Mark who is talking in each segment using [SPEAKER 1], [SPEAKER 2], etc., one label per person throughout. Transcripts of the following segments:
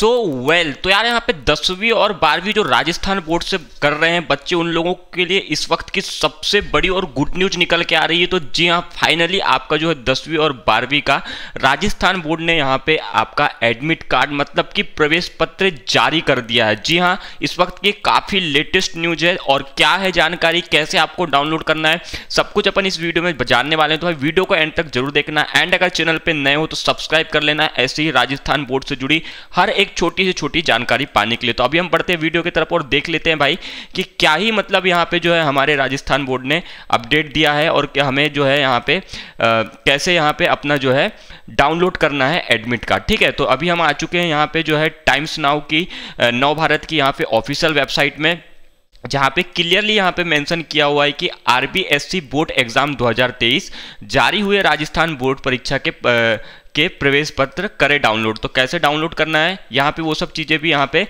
[SPEAKER 1] सो so, well well, तो यार यहाँ पे दसवीं और बारहवीं जो राजस्थान बोर्ड से कर रहे हैं बच्चे उन लोगों के लिए इस वक्त की सबसे बड़ी और गुड न्यूज निकल के आ रही है तो जी हाँ फाइनली आपका जो है दसवीं और बारहवीं का राजस्थान बोर्ड ने यहाँ पे आपका एडमिट कार्ड मतलब कि प्रवेश पत्र जारी कर दिया है जी हाँ इस वक्त की काफ़ी लेटेस्ट न्यूज है और क्या है जानकारी कैसे आपको डाउनलोड करना है सब कुछ अपन इस वीडियो में जानने वाले हैं तो भाई वीडियो को एंड तक जरूर देखना एंड अगर चैनल पर नए हो तो सब्सक्राइब कर लेना ऐसे ही राजस्थान बोर्ड से जुड़ी हर एक छोटी से छोटी जानकारी पाने के लिए तो अभी हम बढ़ते हैं वीडियो की तरफ और देख लेते हैं भाई कि क्या ही मतलब यहाँ पे जो है हमारे राजस्थान बोर्ड ने अपडेट दिया है और हमें जो है यहाँ पे आ, कैसे यहाँ पे अपना जो है डाउनलोड करना है एडमिट कार्ड ठीक है तो अभी हम आ चुके हैं यहाँ पे जो है टाइम्स नाउ की नव भारत की यहाँ पे ऑफिशियल वेबसाइट में जहाँ पे क्लियरली यहाँ पे मेंशन किया हुआ है कि आरबीएससी बोर्ड एग्जाम 2023 जारी हुए राजस्थान बोर्ड परीक्षा के के प्रवेश पत्र करें डाउनलोड तो कैसे डाउनलोड करना है यहाँ पे वो सब चीज़ें भी यहाँ पे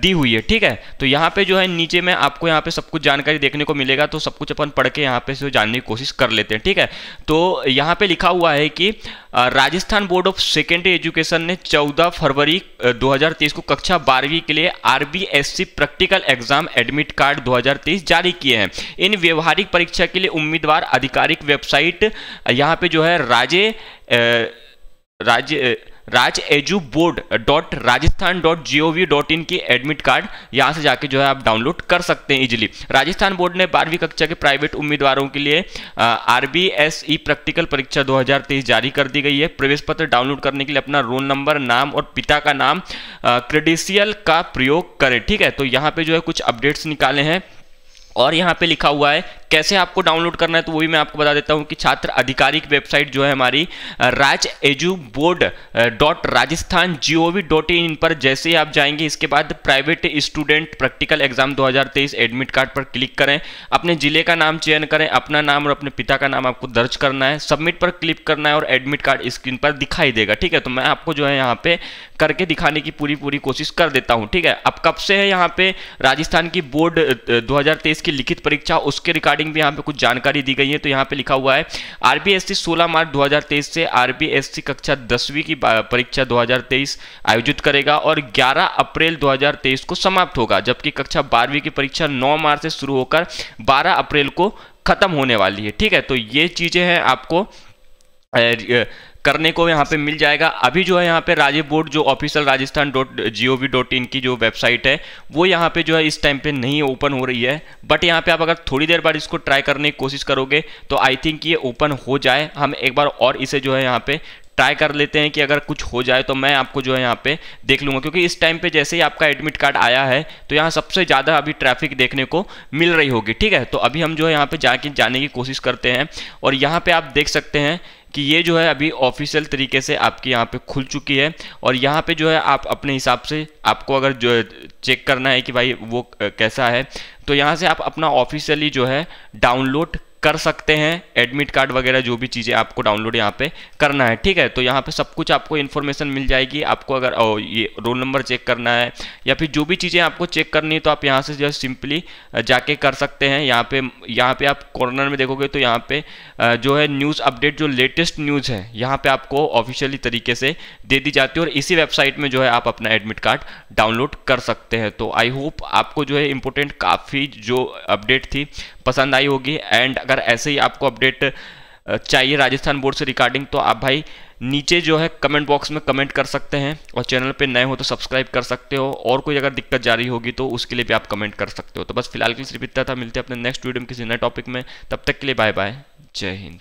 [SPEAKER 1] दी हुई है ठीक है तो यहाँ पे जो है नीचे में आपको यहाँ पे सब कुछ जानकारी देखने को मिलेगा तो सब कुछ अपन पढ़ के यहाँ पे से जानने की कोशिश कर लेते हैं ठीक है तो यहाँ पे लिखा हुआ है कि Rajasthan board of secondary education ने चौदह फरवरी दो को कक्षा बारहवीं के लिए R practical exam admit card दो जारी किए हैं इन व्यवहारिक परीक्षा के लिए उम्मीदवार आधिकारिक वेबसाइट यहाँ पे जो है राजे राज्य Raj edu board dot Rajasthan dot G O V dot in की एडमिट कार्ड यहाँ से जाके जो है आप डाउनलोड कर सकते हैं इजीली राजस्थान बोर्ड ने बारहवीं कक्षा के प्राइवेट उम्मीदवारों के लिए R B S E practical परीक्षा 2023 जारी कर दी गई है प्रवेश पत्र डाउनलोड करने के लिए अपना रोल नंबर नाम और पिता का नाम क्रेडिशियल का प्रयोग करें ठीक है तो यहाँ पर जो है कुछ अपडेट्स निकाले हैं और यहाँ पे लिखा हुआ है कैसे आपको डाउनलोड करना है तो वो भी मैं आपको बता देता हूँ कि छात्र आधिकारिक वेबसाइट जो है हमारी Raj edu board dot Rajasthan G O V dot in पर जैसे ही आप जाएंगे इसके बाद private student practical exam 2023 admit card पर क्लिक करें अपने जिले का नाम चयन करें अपना नाम और अपने पिता का नाम आपको दर्ज करना है सबमिट पर क्लिक करना है और एडमिट कार्ड स्क्रीन पर दिखाई देगा ठीक है तो मैं आपको जो है यहाँ पे करके दिखाने की पूरी पूरी कोशिश कर देता हूँ ठीक है अब कब से है यहाँ पे राजस्थान की बोर्ड दो की लिखित परीक्षा उसके रिकॉर्ड रिगार्डिंग भी यहाँ पे कुछ जानकारी दी गई है तो यहाँ पे लिखा हुआ है आरबीएससी 16 मार्च 2023 से आरबीएससी कक्षा दसवीं की परीक्षा 2023 आयोजित करेगा और 11 अप्रैल 2023 को समाप्त होगा जबकि कक्षा बारहवीं की परीक्षा 9 मार्च से शुरू होकर 12 अप्रैल को खत्म होने वाली है ठीक है तो ये चीज़ें हैं आपको करने को यहाँ पे मिल जाएगा अभी जो है यहाँ पे राजीव बोर्ड जो official Rajasthan dot G O V dot in की जो वेबसाइट है वो यहाँ पे जो है इस टाइम पे नहीं ओपन हो रही है बट यहाँ पे आप अगर थोड़ी देर बाद इसको ट्राई करने की कोशिश करोगे तो आई थिंक ये ओपन हो जाए हम एक बार और इसे जो है यहाँ पे ट्राई कर लेते हैं कि अगर कुछ हो जाए तो मैं आपको जो है यहाँ पे देख लूँगा क्योंकि इस टाइम पे जैसे ही आपका एडमिट कार्ड आया है तो यहाँ सबसे ज़्यादा अभी ट्रैफिक देखने को मिल रही होगी ठीक है तो अभी हम जो है यहाँ पर जाके जाने की कोशिश करते हैं और यहाँ पर आप देख सकते हैं कि ये जो है अभी ऑफिशियल तरीके से आपकी यहाँ पे खुल चुकी है और यहाँ पे जो है आप अपने हिसाब से आपको अगर जो है चेक करना है कि भाई वो कैसा है तो यहाँ से आप अपना ऑफिशियली जो है डाउनलोड कर सकते हैं एडमिट कार्ड वगैरह जो भी चीज़ें आपको डाउनलोड यहाँ पे करना है ठीक है तो यहाँ पे सब कुछ आपको इन्फॉर्मेशन मिल जाएगी आपको अगर ओ, ये रोल नंबर चेक करना है या फिर जो भी चीज़ें आपको चेक करनी है तो आप यहाँ से जो सिंपली जाके कर सकते हैं यहाँ पे यहाँ पे आप कॉर्नर में देखोगे तो यहाँ पे जो है न्यूज़ अपडेट जो लेटेस्ट न्यूज़ है यहाँ पर आपको ऑफिशियली तरीके से दे दी जाती है और इसी वेबसाइट में जो है आप अपना एडमिट कार्ड डाउनलोड कर सकते हैं तो आई होप आपको जो है इम्पोर्टेंट काफ़ी जो अपडेट थी पसंद आई होगी एंड अगर ऐसे ही आपको अपडेट चाहिए राजस्थान बोर्ड से रिगार्डिंग तो आप भाई नीचे जो है कमेंट बॉक्स में कमेंट कर सकते हैं और चैनल पे नए हो तो सब्सक्राइब कर सकते हो और कोई अगर दिक्कत जारी होगी तो उसके लिए भी आप कमेंट कर सकते हो तो बस फिलहाल के लिए सिर्फ इतना था मिलते हैं अपने नेक्स्ट वीडियो में किसी नए टॉपिक में तब तक के लिए बाय बाय जय हिंद